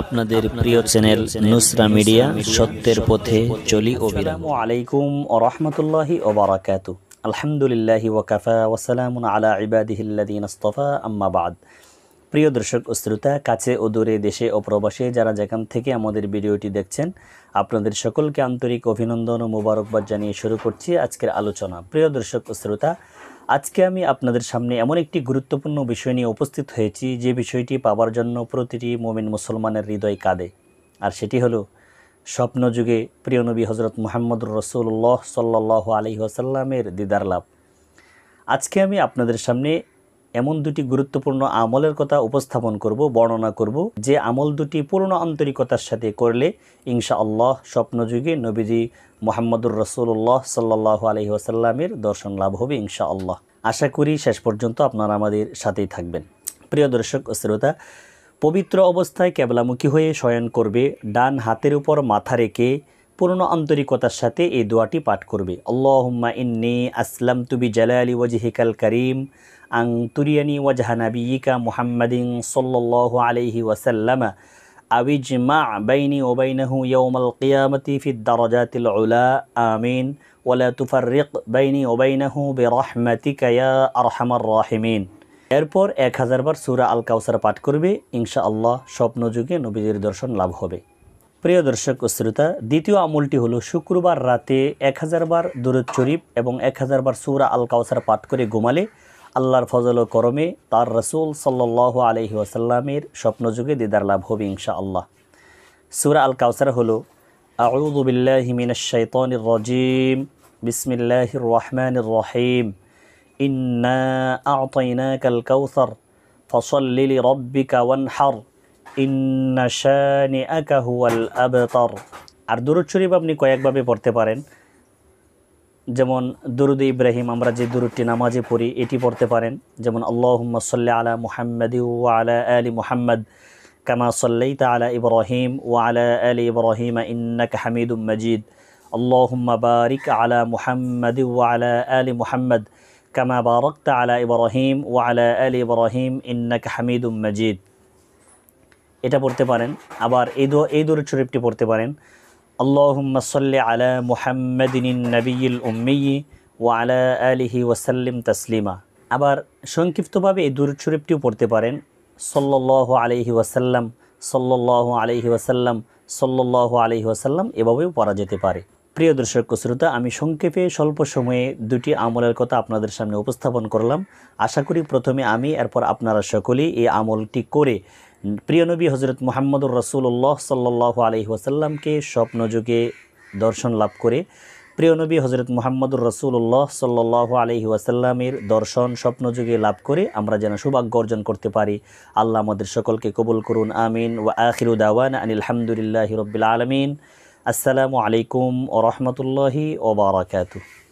আপনাদের প্রিয় channel Nusra media সত্যের পথে চলি অবিরাম আলাইকুম রহমতুল্লাহি ওবরাকাতু আলহামদুলিল্লাহ ওয়াকাফা ওয়াসালামুন আলা ইবাদিহিল্লাদিন আস্তফা আম্মাবাদ প্রিয় দর্শক ও শ্রোতা কাছে ও দূরে দেশে ও প্রবাসে যারা যেখান থেকে আমাদের ভিডিওটি দেখছেন আপনাদের সকলকে আন্তরিক অভিনন্দন ও মোবারকবাদ জানিয়ে শুরু করছি আজকের আলোচনা প্রিয় দর্শক ও শ্রোতা আজকে আমি আপনাদের সামনে এমন একটি গুরুত্বপূর্ণ বিষয় নিয়ে উপস্থিত হয়েছি যে বিষয়টি পাবার জন্য প্রতিটি মোমিন মুসলমানের হৃদয় কাঁদে আর সেটি হলো স্বপ্নযুগে প্রিয়নবী হজরত মোহাম্মদ রসুল্লাহ সাল্লাহ আলহি আসাল্লামের দিদার লাভ আজকে আমি আপনাদের সামনে এমন দুটি গুরুত্বপূর্ণ আমলের কথা উপস্থাপন করব বর্ণনা করব যে আমল দুটি পূর্ণ আন্তরিকতার সাথে করলে ইনশা আল্লাহ স্বপ্নযুগে নবীজি মোহাম্মদুর রসুল্লাহ সাল্লাহ আলহি আসাল্লামের দর্শন লাভ হবে ইনশা আল্লাহ আশা করি শেষ পর্যন্ত আপনারা আমাদের সাথেই থাকবেন প্রিয় দর্শক শ্রোতা পবিত্র অবস্থায় কেবলামুখী হয়ে শয়ন করবে ডান হাতের উপর মাথা রেখে পূর্ণ আন্তরিকতার সাথে এই দোয়াটি পাঠ করবে আল্লাহ ইন্নি আসলাম তুবি জালা আলী ওয়াজিহিকাল করিম আং তুরিয়ানি জাহানাবিকা মুহাম্মাদিন সল্লাহ আলহি ওয়াসাল্লামা আবিজ মা বাইনি ওবাইনাহু ইয়ৌমাল কিয়ামতি দারাজাতিল উলা আমিন ওলা তুফাররিক বাইনি ওবাইনাহু ইয়া আরহামার রাহিমিন এরপর এক হাজারবার সুরা আল কাউসার পাঠ করবে ইনশা আল্লাহ স্বপ্নযুগে নবীজির দর্শন লাভ হবে প্রিয় দর্শক ও শ্রোতা দ্বিতীয় আমলটি হলো শুক্রবার রাতে এক হাজারবার দুরুদ শরীফ এবং এক হাজারবার সুরা আল কাউসার পাঠ করে ঘুমালে আল্লাহর ফজল করমে তার রসুল সাল্লাহ আলহি ওয়াসাল্লামের স্বপ্নযুগে দিদার লাভ হবে ইনশা আল্লাহ সুরা আল কাউসার হল আউদুবিল্লাহিমিনজিম বিসমিল্লাহ রহমান রহিম ইন্না ফসল কাল কাউসার আর দুরুদ আপনি কয়েকভাবে পড়তে পারেন যেমন দুরুদ ইব্রাহিম আমরা যে দুরুদটি নামাজে পড়ি এটি পড়তে পারেন যেমন আল্লাহম্মা সাল্লা আলা মুহাম্মদ ও আলা আলী মুহাম্মদ কামা সাল্লাইতা আলা ইব্রাহিম ও আলা আলী ইব্রাহিম ইন্নাক হামিদুম মজিদ আল্লাহম্মা বারিক আলা মুহাম্মদ ও আলা আলী মুহাম্মদ কামা বারক তালা ইব্রাহিম ও আলা আলী ইব্রাহিম ইন্নাক হামিদুম মজিদ এটা পড়তে পারেন আবার এই এই দুরুদ শরীফটি পড়তে পারেন اللهم صل على محمد النبي الأمي وعلى آله وسلم تسليما আবার সংক্ষিপ্তভাবে এই দূর শরীফটিও পড়তে পারেন সল্লাহ আলহি ওয়াসাল্লাম সল্লাহ আলহি ওয়াসাল্লাম সল্লাহ আলহি ওয়াসাল্লাম এভাবেও পড়া যেতে পারে প্রিয় দর্শক শ্রোতা আমি সংক্ষেপে স্বল্প সময়ে দুটি আমলের কথা আপনাদের সামনে উপস্থাপন করলাম আশা করি প্রথমে আমি এরপর আপনারা সকলেই এই আমলটি করে প্রিয়নবী হজরত মোহাম্মদুর রসুল্লাহ সাল্লাহ আলহি ওয়াসাল্লামকে স্বপ্নযোগে দর্শন লাভ করে প্রিয়নবী হজরত মোহাম্মদুর রসুল্লাহ সাল্লাহ আলহি ওয়াসাল্লামের দর্শন স্বপ্নযোগে লাভ করে আমরা যেন সৌভাগ্য অর্জন করতে পারি আল্লাহ আমাদের সকলকে কবুল করুন আমিন ওয়া আখিরুদ্দাওয়ান আনিল হামদুলিল্লাহ রবিল আলমিন আসসালামু আলাইকুম ও রহমতুল্লাহি ওবরাকাতু